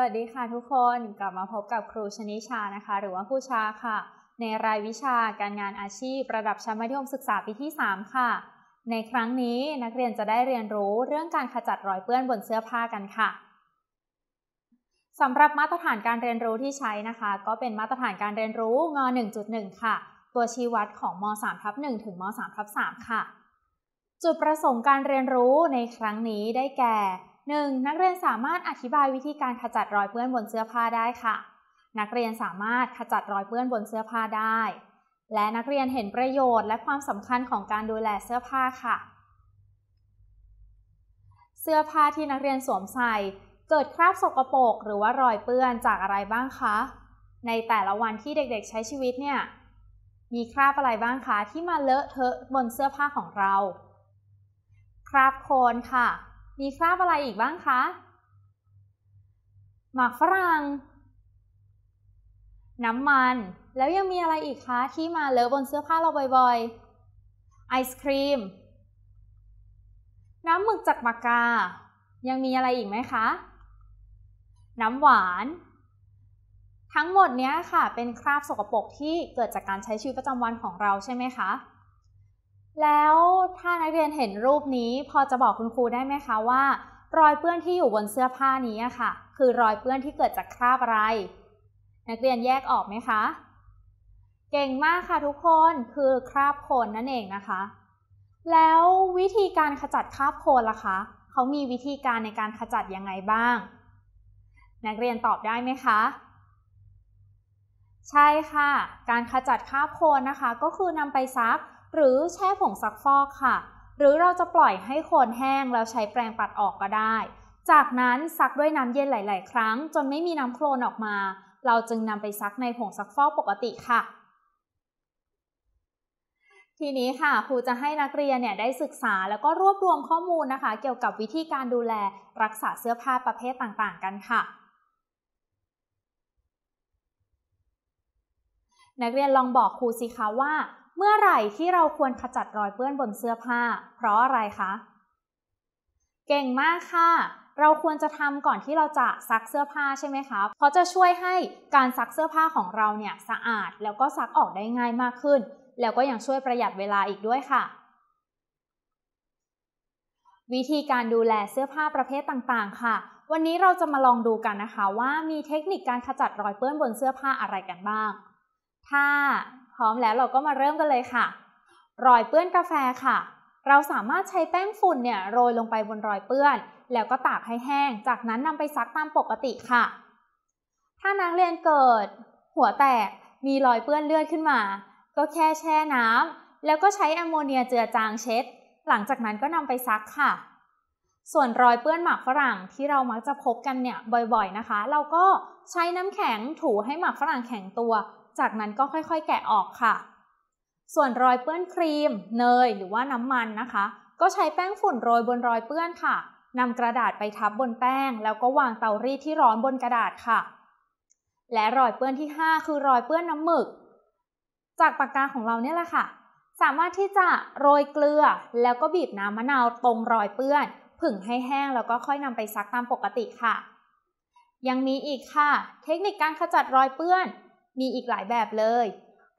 วัสดีค่ะทุกคนกลับมาพบกับครูชนิชานะคะ หรือว่าผู้ชาค่ะ ในรายวิชาการงานอาชีพระดับชั้นมัธยมศึกษาปีที่ 3 ค่ะ ในครั้งนี้นักเรียนจะได้เรียนรู้เรื่องการขจัดรอยเปื้อนบนเสื้อผ้ากันค่ะสำหรับมาตรฐานการเรียนรู้ที่ใช้นะคะ ก็เป็นมาตรฐานการเรียนรู้ง 1.1 ค่ะ ตัวชี้วัดของม3ทับ1ถึงม3ทับ3 ค่ะ จุดประสงค์การเรียนรู้ในครั้งนี้ได้แก่ 1. นักเรียนสามารถอธิบายวิธีการขจัดรอยเปื้อนบนเสื้อผ้าได้ค่ะ นักเรียนสามารถขจัดรอยเปื้อนบนเสื้อผ้าได้ และนักเรียนเห็นประโยชน์และความสำคัญของการดูแลเสื้อผ้าค่ะ เสื้อผ้าที่นักเรียนสวมใส่เกิดคราบสกปรกหรือว่ารอยเปื้อนจากอะไรบ้างคะ ในแต่ละวันที่เด็กๆ ใช้ชีวิตเนี่ย มีคราบอะไรบ้างคะที่มาเลอะเทอะบนเสื้อผ้าของเรา คราบโคลนค่ะมีคราบอะไรอีกบ้างคะหมากฝรั่ง น้ำมัน แล้วยังมีอะไรอีกคะ ที่มาเลอะบนเสื้อผ้าเราบ่อย ๆไอศครีม น้ำหมึกจากปากกา ยังมีอะไรอีกไหมคะ น้ำหวาน ทั้งหมดนี้ค่ะ เป็นคราบสกปรกที่เกิดจากการใช้ชีวิตประจำวันของเราใช่ไหมคะแล้วถ้านักเรียนเห็นรูปนี้พอจะบอกคุณครูได้ไหมคะว่า รอยเปื้อนที่อยู่บนเสื้อผ้านี้ค่ะ คือรอยเปื้อนที่เกิดจากคราบอะไรนักเรียนแยกออกไหมคะ เก่งมากค่ะ ทุกคนคือคราบโคลนนั่นเองนะคะ แล้ววิธีการขจัดคราบโคลนล่ะคะเขามีวิธีการในการขจัดยังไงบ้าง นักเรียนตอบได้ไหมคะ ใช่ค่ะ การขจัดคราบโคลนนะคะก็คือนำไปซักหรือแช่ผงซักฟอกค่ะ หรือเราจะปล่อยให้คนแห้งแล้วใช้แปรงปัดออกก็ได้ จากนั้นซักด้วยน้ำเย็นหลาย ๆ ครั้ง จนไม่มีน้ำโคลนออกมา เราจึงนำไปซักในผงซักฟอกปกติค่ะ ทีนี้ค่ะครูจะให้นักเรียนเนี่ยได้ศึกษาแล้วก็รวบรวมข้อมูลนะคะ เกี่ยวกับวิธีการดูแลรักษาเสื้อผ้าประเภทต่าง ๆ กันค่ะ นักเรียนลองบอกครูสิคะว่าเมื่อไหร่ที่เราควรขจัดรอยเปื้อนบนเสื้อผ้า เพราะอะไรคะ เก่งมากค่ะ เราควรจะทำก่อนที่เราจะซักเสื้อผ้าใช่ไหมคะ เพราะจะช่วยให้การซักเสื้อผ้าของเราเนี่ยสะอาดแล้วก็ซักออกได้ง่ายมากขึ้น แล้วก็ยังช่วยประหยัดเวลาอีกด้วยค่ะ วิธีการดูแลเสื้อผ้าประเภทต่างๆค่ะ วันนี้เราจะมาลองดูกันนะคะ ว่ามีเทคนิคการขจัดรอยเปื้อนบนเสื้อผ้าอะไรกันบ้าง ถ้าร้อมแล้วเราก็มาเริ่มกันเลยค่ะ รอยเปื้อนกาแฟค่ะ เราสามารถใช้แป้งฝุ่นเนี่ยโรยลงไปบนรอยเปื้อน แล้วก็ตากให้แห้ง จากนั้นนำไปซักตามปกติค่ะ ถ้านักเรียนเกิด หัวแตก มีรอยเปื้อนเลือดขึ้นมา ก็แค่แช่น้ำ แล้วก็ใช้แอมโมเนียเจือจางเช็ด หลังจากนั้นก็นำไปซักค่ะส่วนรอยเปื้อนหมากฝรั่งที่เรามักจะพบกันเนี่ยบ่อยๆนะคะ เราก็ใช้น้ำแข็งถูให้หมากฝรั่งแข็งตัว จากนั้นก็ค่อย ๆ แกะออกค่ะ ส่วนรอยเปื้อนครีม เนยหรือว่าน้ำมันนะคะ ก็ใช้แป้งฝุ่นโรยบนรอยเปื้อนค่ะนำกระดาษไปทับบนแป้ง แล้วก็วางเตารีดที่ร้อนบนกระดาษค่ะ และรอยเปื้อนที่5คือรอยเปื้อนน้ำหมึกจากปากกาของเราเนี่ยแหละค่ะ สามารถที่จะโรยเกลือแล้วก็บีบน้ำมะนาวตรงรอยเปื้อนผึ่งให้แห้งแล้วก็ค่อยนำไปซักตามปกติค่ะ ยังมีอีกค่ะ เทคนิคการขจัดรอยเปื้อน มีอีกหลายแบบเลย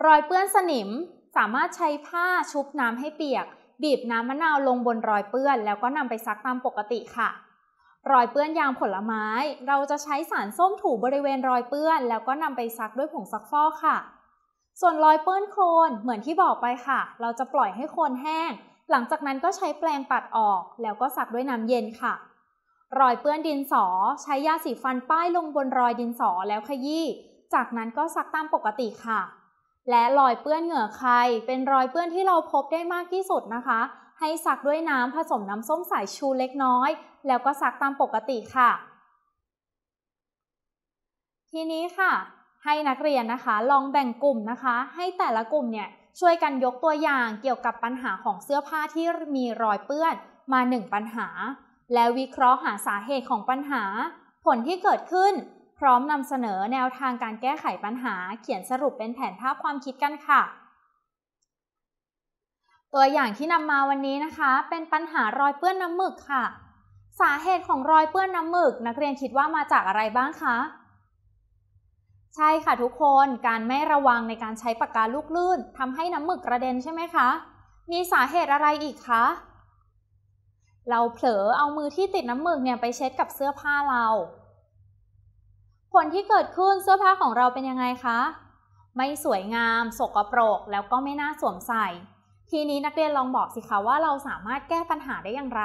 รอยเปื้อนสนิม สามารถใช้ผ้าชุบน้ำให้เปียก บีบน้ำมะนาวลงบนรอยเปื้อน แล้วก็นำไปซักตามปกติค่ะ รอยเปื้อนยางผลไม้ เราจะใช้สารส้มถูบริเวณรอยเปื้อนแล้วก็นำไปซักด้วยผงซักฟอกค่ะ ส่วนรอยเปื้อนโคลนเหมือนที่บอกไปค่ะ เราจะปล่อยให้โคลนแห้งหลังจากนั้นก็ใช้แปรงปัดออกแล้วก็สักด้วยน้ำเย็นค่ะ รอยเปื้อนดินสอใช้ยาสีฟันป้ายลงบนรอยดินสอแล้วขยี้ จากนั้นก็ซักตามปกติค่ะ และรอยเปื้อนเหงื่อใครเป็นรอยเปื้อนที่เราพบได้มากที่สุดนะคะ ให้ซักด้วยน้ำผสมน้ำส้มสายชูเล็กน้อย แล้วก็ซักตามปกติค่ะ ทีนี้ค่ะ ให้นักเรียนนะคะ ลองแบ่งกลุ่มนะคะ ให้แต่ละกลุ่มเนี่ยช่วยกันยกตัวอย่างเกี่ยวกับปัญหาของเสื้อผ้าที่มีรอยเปื้อนมาหนึ่งปัญหา และวิเคราะห์หาสาเหตุของปัญหา ผลที่เกิดขึ้น พร้อมนำเสนอแนวทางการแก้ไขปัญหาเขียนสรุปเป็นแผนภาพความคิดกันค่ะ ตัวอย่างที่นำมาวันนี้นะคะเป็นปัญหารอยเปื้อนน้ำหมึกค่ะ สาเหตุของรอยเปื้อนน้ำหมึกนักเรียนคิดว่ามาจากอะไรบ้างคะใช่ค่ะทุกคนการไม่ระวังในการใช้ปากกาลูกลื่นทำให้น้ำหมึกกระเด็นใช่ไหมคะ มีสาเหตุอะไรอีกคะ เราเผลอเอามือที่ติดน้ำหมึกเนี่ยไปเช็ดกับเสื้อผ้าเรา ผลที่เกิดขึ้นเสื้อผ้าของเราเป็นยังไงคะ ไม่สวยงาม สกปรกแล้วก็ไม่น่าสวมใส่ ทีนี้นักเรียนลองบอกสิคะว่าเราสามารถแก้ปัญหาได้อย่างไร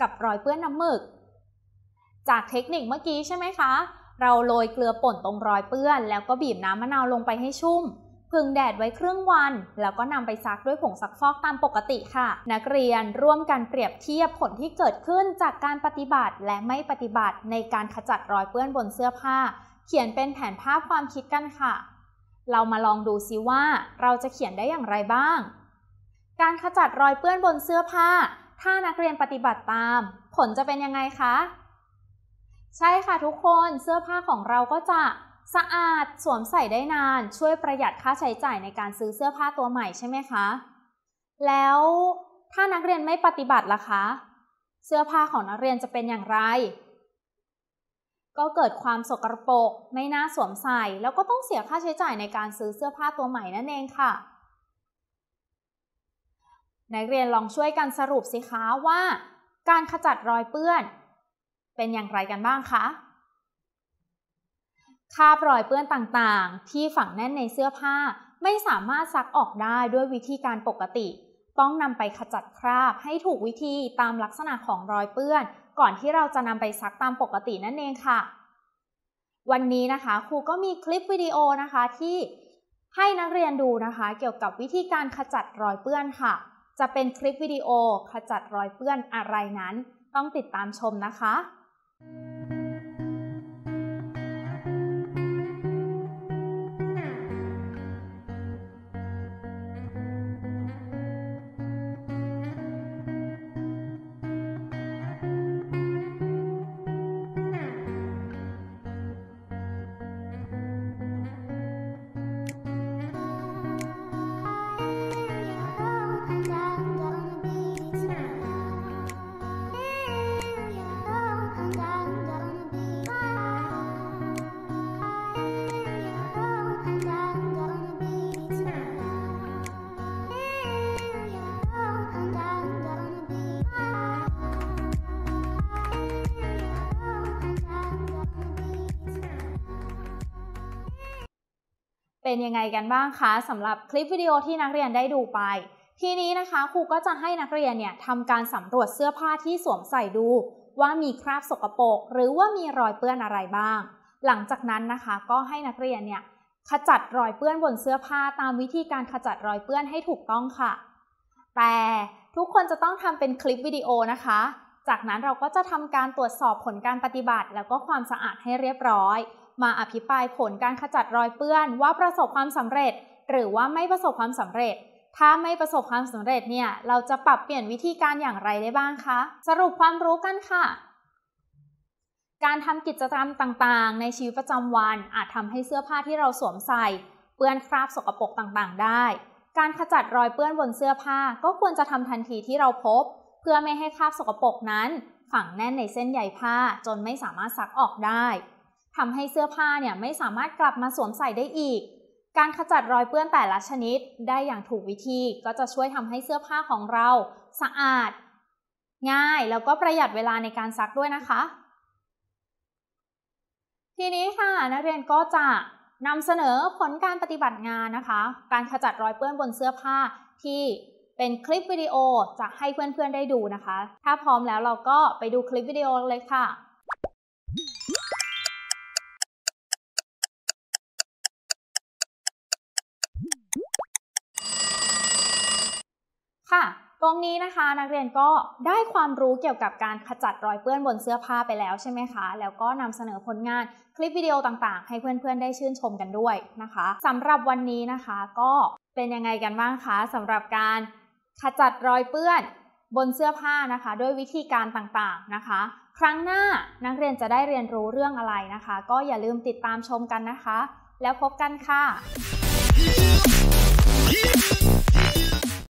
กับรอยเปื้อนน้ำหมึกจากเทคนิคเมื่อกี้ใช่ไหมคะเราโรยเกลือป่น ตรงรอยเปื้อน แล้วก็บีบน้ำมะนาวลงไปให้ชุ่มพึ่งแดดไว้ครึ่งวัน แล้วก็นำไปซักด้วยผงซักฟอกตามปกติค่ะ นักเรียนร่วมกันเปรียบเทียบผลที่เกิดขึ้นจากการปฏิบัติและไม่ปฏิบัติในการขจัดรอยเปื้อนบนเสื้อผ้า เขียนเป็นแผนภาพความคิดกันค่ะ เรามาลองดูซิว่าเราจะเขียนได้อย่างไรบ้าง การขจัดรอยเปื้อนบนเสื้อผ้า ถ้านักเรียนปฏิบัติตาม ผลจะเป็นยังไงคะใช่ค่ะ ทุกคนเสื้อผ้าของเราก็จะสะอาดสวมใส่ได้นาน ช่วยประหยัดค่าใช้จ่ายในการซื้อเสื้อผ้าตัวใหม่ใช่ไหมคะ แล้วถ้านักเรียนไม่ปฏิบัติล่ะคะเสื้อผ้าของนักเรียนจะเป็นอย่างไร ก็เกิดความสกรปรกไม่น่าสวมใส่แล้วก็ต้องเสียค่าใช้จ่ายในการซื้อเสื้อผ้าตัวใหม่นั่นเองค่ะ นักเรียนลองช่วยกันสรุปสิคะว่า การขจัดรอยเปื้อนเป็นอย่างไรกันบ้างคะคาบรอยเปื้อนต่างๆ ที่ฝังแน่นในเสื้อผ้า ไม่สามารถซักออกได้ด้วยวิธีการปกติ ต้องนำไปขจัดคราบให้ถูกวิธีตามลักษณะของรอยเปื้อนก่อนที่เราจะนำไปซักตามปกตินั่นเองค่ะ วันนี้นะคะครูก็มีคลิปวิดีโอนะคะที่ให้นักเรียนดูนะคะ เกี่ยวกับวิธีการขจัดรอยเปื้อนค่ะ จะเป็นคลิปวิดีโอขจัดรอยเปื้อนอะไรนั้น ต้องติดตามชมนะคะเป็นยังไงกันบ้างคะสำหรับคลิปวิดีโอที่นักเรียนได้ดูไป ทีนี้นะคะครูก็จะให้นักเรียนเนี่ยทำการสำรวจเสื้อผ้าที่สวมใส่ดู ว่ามีคราบสกปรกหรือว่ามีรอยเปื้อนอะไรบ้าง หลังจากนั้นนะคะ ก็ให้นักเรียนเนี่ยขจัดรอยเปื้อนบนเสื้อผ้าตามวิธีการขจัดรอยเปื้อนให้ถูกต้องค่ะ แต่ทุกคนจะต้องทำเป็นคลิปวิดีโอนะคะ จากนั้นเราก็จะทำการตรวจสอบผลการปฏิบัติ แล้วก็ความสะอาดให้เรียบร้อยมาอภิปรายผลการขจัดรอยเปื้อนว่าประสบความสำเร็จ หรือว่าไม่ประสบความสำเร็จ ถ้าไม่ประสบความสำเร็จเนี่ยเราจะปรับเปลี่ยนวิธีการอย่างไรได้บ้างคะสรุปความรู้กันค่ะ การทำกิจกรรมต่างๆ ในชีวิตประจำวันอาจทำให้เสื้อผ้าที่เราสวมใส่ เปื้อนคราบสกปรกต่างๆ ได้ การขจัดรอยเปื้อนบนเสื้อผ้าก็ควรจะทำทันทีที่เราพบ เพื่อไม่ให้คราบสกปรกนั้น ฝังแน่นในเส้นใยผ้าจนไม่สามารถซักออกได้ทำให้เสื้อผ้าเนี่ยไม่สามารถกลับมาสวมใส่ได้อีก การขจัดรอยเปื้อนแต่ละชนิดได้อย่างถูกวิธีก็จะช่วยทำให้เสื้อผ้าของเราสะอาดง่ายแล้วก็ประหยัดเวลาในการซักด้วยนะคะ ทีนี้ค่ะนักเรียนก็จะนำเสนอผลการปฏิบัติงานนะคะ การขจัดรอยเปื้อนบนเสื้อผ้าที่เป็นคลิปวิดีโอจะให้เพื่อนๆได้ดูนะคะ ถ้าพร้อมแล้วเราก็ไปดูคลิปวิดีโอเลยค่ะค่ะตรงนี้นะคะนักเรียนก็ได้ความรู้เกี่ยวกับการขจัดรอยเปื้อนบนเสื้อผ้าไปแล้วใช่ไหมคะแล้วก็นำเสนอผลงานคลิปวิดีโอต่างๆ ให้เพื่อนๆได้ชื่นชมกันด้วยนะคะ สำหรับวันนี้นะคะก็เป็นยังไงกันบ้างคะสำหรับการขจัดรอยเปื้อนบนเสื้อผ้านะคะด้วยวิธีการต่างๆนะคะ ครั้งหน้านักเรียนจะได้เรียนรู้เรื่องอะไรนะคะ ก็อย่าลืมติดตามชมกันนะคะ แล้วพบกันค่ะ